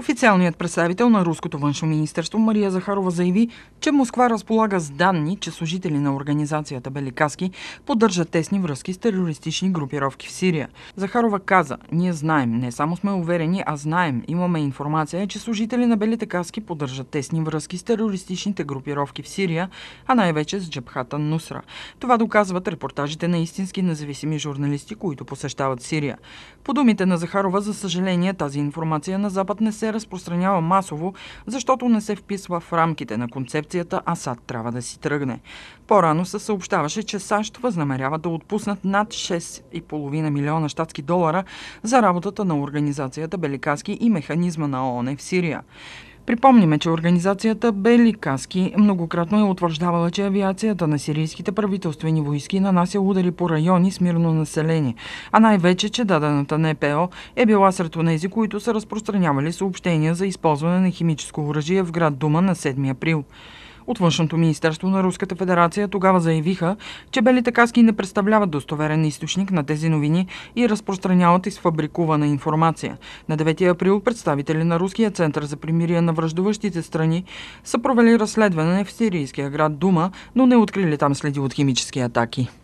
Официалният представител на Руското външно министерство Мария Захарова заяви, че Москва разполага с данни, че служители на организацията Беликаски поддържат тесни връзки с терористични групировки в Сирия. Захарова каза, ние знаем, не само сме уверени, а знаем, имаме информация, че служители на Белите каски поддържат тесни връзки с терористичните групировки в Сирия, а най-вече с джабхата Нусра. Това доказват репортажите на истински независими журналисти, които посещават Сирия. По думите на Захарова, за съжаление, тази информация на Запад не се се разпространява масово, защото не се вписва в рамките на концепцията Асад трябва да си тръгне. По-рано се съобщаваше, че САЩ възнамерява да отпуснат над 6,5 милиона щатски долара за работата на организацията Беликански и механизма на ООН в Сирия. Припомниме, че организацията Бели Каски многократно е утвърждавала, че авиацията на сирийските правителствени войски нанася удари по райони с мирно население, а най-вече, че дадената НПО е била сред онези, които са разпространявали съобщения за използване на химическо оръжие в град Дума на 7 април. От Външното министерство на Руската федерация тогава заявиха, че белите каски не представляват достоверен източник на тези новини и разпространяват изфабрикувана информация. На 9 април представители на Руския център за примирие на връждуващите страни са провели разследване в сирийския град Дума, но не открили там следи от химически атаки.